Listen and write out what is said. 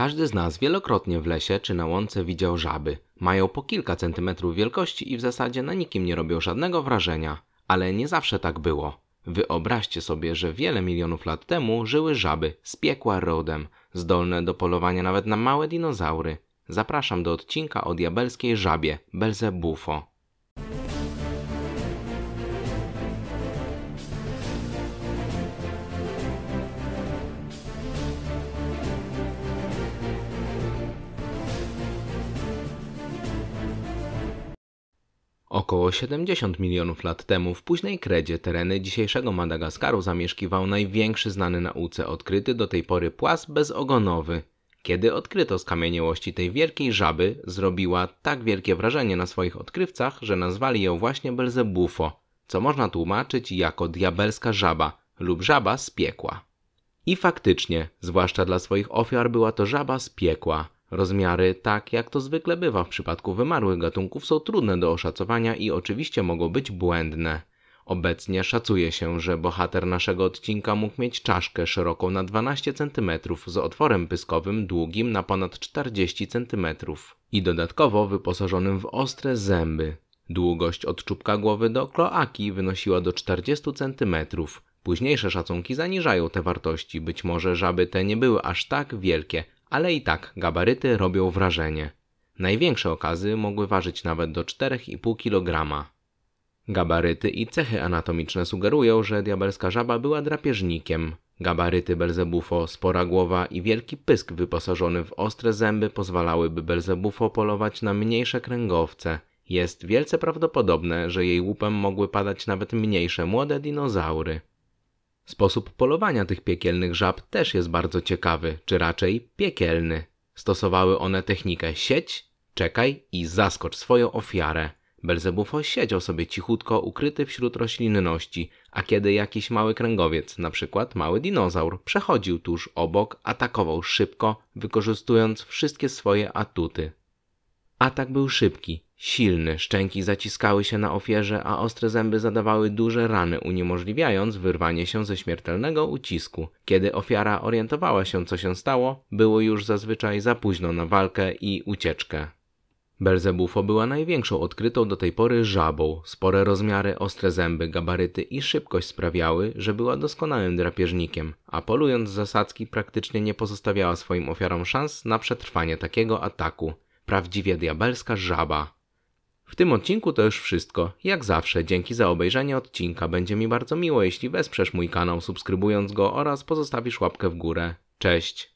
Każdy z nas wielokrotnie w lesie czy na łące widział żaby. Mają po kilka centymetrów wielkości i w zasadzie na nikim nie robią żadnego wrażenia. Ale nie zawsze tak było. Wyobraźcie sobie, że wiele milionów lat temu żyły żaby z piekła rodem, zdolne do polowania nawet na małe dinozaury. Zapraszam do odcinka o diabelskiej żabie Belzebufo. Około 70 milionów lat temu w późnej kredzie tereny dzisiejszego Madagaskaru zamieszkiwał największy znany nauce odkryty do tej pory płas bezogonowy. Kiedy odkryto skamieniałości tej wielkiej żaby, zrobiła tak wielkie wrażenie na swoich odkrywcach, że nazwali ją właśnie Belzebufo, co można tłumaczyć jako diabelska żaba lub żaba z piekła. I faktycznie, zwłaszcza dla swoich ofiar była to żaba z piekła – Rozmiary, tak jak to zwykle bywa w przypadku wymarłych gatunków, są trudne do oszacowania i oczywiście mogą być błędne. Obecnie szacuje się, że bohater naszego odcinka mógł mieć czaszkę szeroką na 12 cm z otworem pyskowym długim na ponad 40 cm i dodatkowo wyposażonym w ostre zęby. Długość od czubka głowy do kloaki wynosiła do 40 cm. Późniejsze szacunki zaniżają te wartości. Być może żaby te nie były aż tak wielkie, ale i tak gabaryty robią wrażenie. Największe okazy mogły ważyć nawet do 4,5 kg. Gabaryty i cechy anatomiczne sugerują, że diabelska żaba była drapieżnikiem. Gabaryty Belzebufo, spora głowa i wielki pysk wyposażony w ostre zęby pozwalałyby Belzebufo polować na mniejsze kręgowce. Jest wielce prawdopodobne, że jej łupem mogły padać nawet mniejsze młode dinozaury. Sposób polowania tych piekielnych żab też jest bardzo ciekawy, czy raczej piekielny. Stosowały one technikę sieć, czekaj i zaskocz swoją ofiarę. Belzebufo siedział sobie cichutko ukryty wśród roślinności, a kiedy jakiś mały kręgowiec, na przykład mały dinozaur, przechodził tuż obok, atakował szybko, wykorzystując wszystkie swoje atuty. Atak był szybki, silny. Szczęki zaciskały się na ofierze, a ostre zęby zadawały duże rany, uniemożliwiając wyrwanie się ze śmiertelnego ucisku. Kiedy ofiara orientowała się, co się stało, było już zazwyczaj za późno na walkę i ucieczkę. Belzebufo była największą odkrytą do tej pory żabą. Spore rozmiary, ostre zęby, gabaryty i szybkość sprawiały, że była doskonałym drapieżnikiem, a polując zasadzki praktycznie nie pozostawiała swoim ofiarom szans na przetrwanie takiego ataku. Prawdziwie diabelska żaba. W tym odcinku to już wszystko. Jak zawsze, dzięki za obejrzenie odcinka. Będzie mi bardzo miło, jeśli wesprzesz mój kanał, subskrybując go oraz pozostawisz łapkę w górę. Cześć!